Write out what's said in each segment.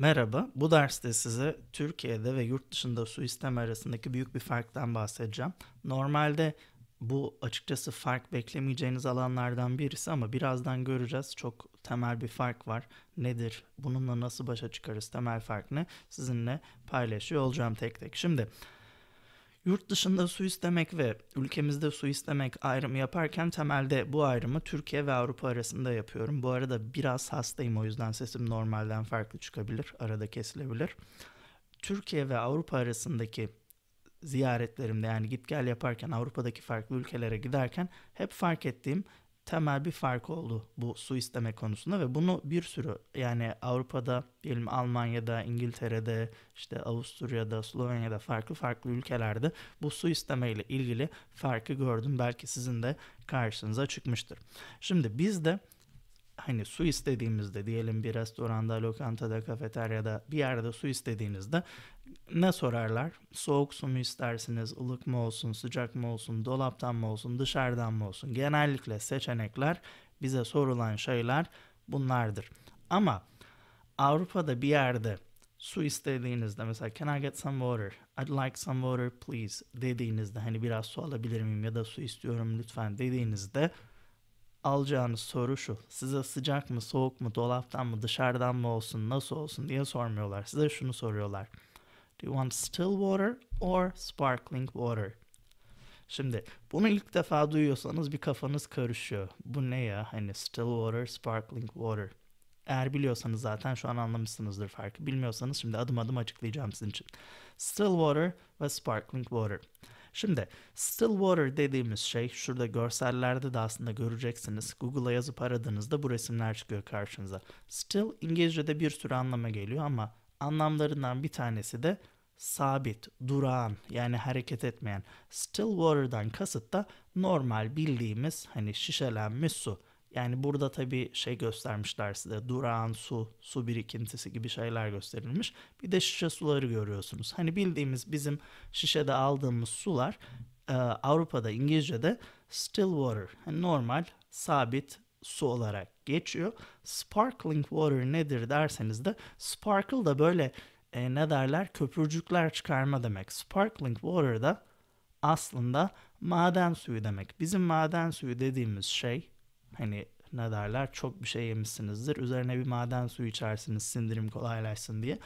Merhaba, bu derste size Türkiye'de ve yurt dışında su istem arasındaki büyük bir farktan bahsedeceğim. Normalde bu açıkçası fark beklemeyeceğiniz alanlardan birisi ama birazdan göreceğiz çok temel bir fark var. Nedir? Bununla nasıl başa çıkarız? Temel fark ne? Sizinle paylaşıyor olacağım tek tek. Şimdi Yurt dışında su istemek ve ülkemizde su istemek ayrımı yaparken temelde bu ayrımı Türkiye ve Avrupa arasında yapıyorum. Bu arada biraz hastayım o yüzden sesim normalden farklı çıkabilir, arada kesilebilir. Türkiye ve Avrupa arasındaki ziyaretlerimde yani git gel yaparken Avrupa'daki farklı ülkelere giderken hep fark ettiğim temel bir fark oldu bu su isteme konusunda ve bunu bir sürü yani Avrupa'da diyelim Almanya'da, İngiltere'de, işte Avusturya'da, Slovenya'da farklı farklı ülkelerde bu su isteme ile ilgili farkı gördüm. Belki sizin de karşınıza çıkmıştır. Şimdi biz de hani su istediğimizde diyelim bir restoranda, lokantada, kafeteryada bir yerde su istediğinizde ne sorarlar? Soğuk su mu istersiniz, ılık mı olsun, sıcak mı olsun, dolaptan mı olsun, dışarıdan mı olsun? Genellikle seçenekler bize sorulan şeyler bunlardır. Ama Avrupa'da bir yerde su istediğinizde mesela can I get some water? I'd like some water please dediğinizde hani biraz su alabilir miyim ya da su istiyorum lütfen dediğinizde alacağınız soru şu. Size sıcak mı, soğuk mu, dolaptan mı, dışarıdan mı olsun, nasıl olsun diye sormuyorlar. Size şunu soruyorlar. Do you want still water or sparkling water? Şimdi bunu ilk defa duyuyorsanız bir kafanız karışıyor. Bu ne ya? Hani still water, sparkling water. Eğer biliyorsanız zaten şu an anlamışsınızdır farkı. Bilmiyorsanız şimdi adım adım açıklayacağım sizin için. Still water ve sparkling water. Şimdi still water dediğimiz şey şurada görsellerde de aslında göreceksiniz. Google'a yazıp aradığınızda bu resimler çıkıyor karşınıza. Still İngilizce'de bir sürü anlama geliyor ama anlamlarından bir tanesi de sabit, durağan yani hareket etmeyen. Still water'dan kasıt da normal bildiğimiz hani şişelenmiş su. Yani burada tabii şey göstermişler size durağan su, su birikintisi gibi şeyler gösterilmiş. Bir de şişe suları görüyorsunuz. Hani bildiğimiz bizim şişede aldığımız sular Avrupa'da İngilizce'de still water, yani normal, sabit, su olarak geçiyor. Sparkling water nedir derseniz de sparkle da böyle e, ne derler köpürcükler çıkarma demek. Sparkling water da aslında maden suyu demek. Bizim maden suyu dediğimiz şey hani ne derler çok bir şey yemişsinizdir. Üzerine bir maden suyu içersiniz sindirim kolaylaşsın diye.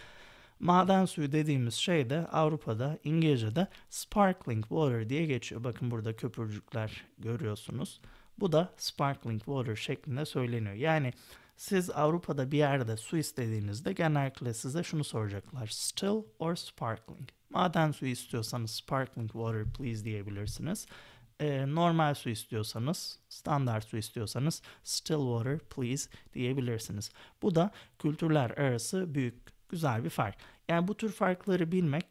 Maden suyu dediğimiz şey de Avrupa'da İngilizce'de sparkling water diye geçiyor. Bakın burada köpürcükler görüyorsunuz. Bu da sparkling water şeklinde söyleniyor. Yani siz Avrupa'da bir yerde su istediğinizde genellikle size şunu soracaklar. Still or sparkling? Maden suyu istiyorsanız sparkling water please diyebilirsiniz. E, normal su istiyorsanız, standart su istiyorsanız still water please diyebilirsiniz. Bu da kültürler arası büyük güzel bir fark. Yani bu tür farkları bilmek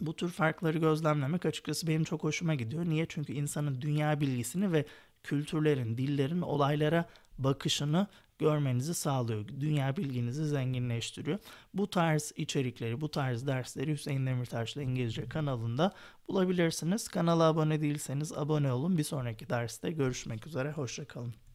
bu tür farkları gözlemlemek açıkçası benim çok hoşuma gidiyor. Niye? Çünkü insanın dünya bilgisini ve kültürlerin, dillerin olaylara bakışını görmenizi sağlıyor. Dünya bilginizi zenginleştiriyor. Bu tarz içerikleri, bu tarz dersleri Hüseyin Demirtaş'la İngilizce kanalında bulabilirsiniz. Kanala abone değilseniz abone olun. Bir sonraki derste görüşmek üzere. Hoşçakalın.